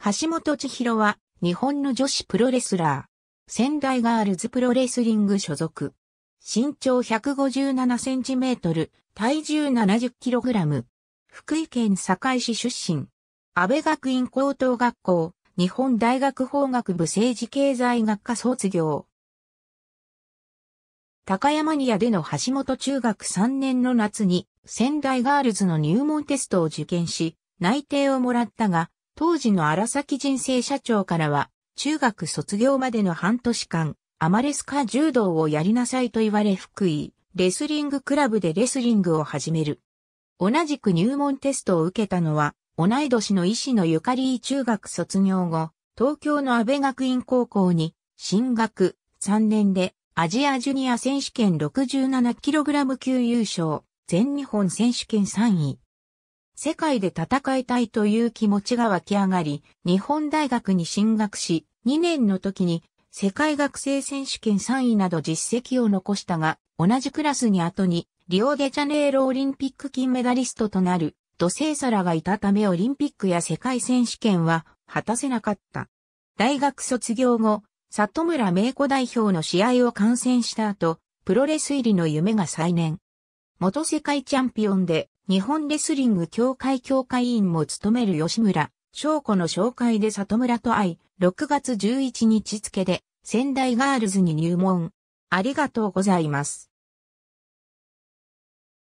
橋本千尋は、日本の女子プロレスラー。仙台ガールズプロレスリング所属。身長157センチメートル、体重70キログラム。福井県堺市出身。安倍学院高等学校、日本大学法学部政治経済学科卒業。高山ニアでの橋本中学3年の夏に仙台ガールズの入門テストを受験し、内定をもらったが、当時の荒崎人生社長からは、中学卒業までの半年間、アマレスカ柔道をやりなさいと言われ福井、レスリングクラブでレスリングを始める。同じく入門テストを受けたのは、同い年の医師のゆかり中学卒業後、東京の安倍学院高校に、進学3年でアジアジュニア選手権 67kg 級優勝、全日本選手権3位、世界で戦いたいという気持ちが湧き上がり、日本大学に進学し、2年の時に世界学生選手権3位など実績を残したが、同じクラスに後に、リオデジャネイロオリンピック金メダリストとなる、土星皿がいたためオリンピックや世界選手権は果たせなかった。大学卒業後、里村名子代表の試合を観戦した後、プロレス入りの夢が再燃。元世界チャンピオンで日本レスリング協会協会員も務める吉村、翔子の紹介で里村と会い、6月11日付で仙台ガールズに入門。ありがとうございます。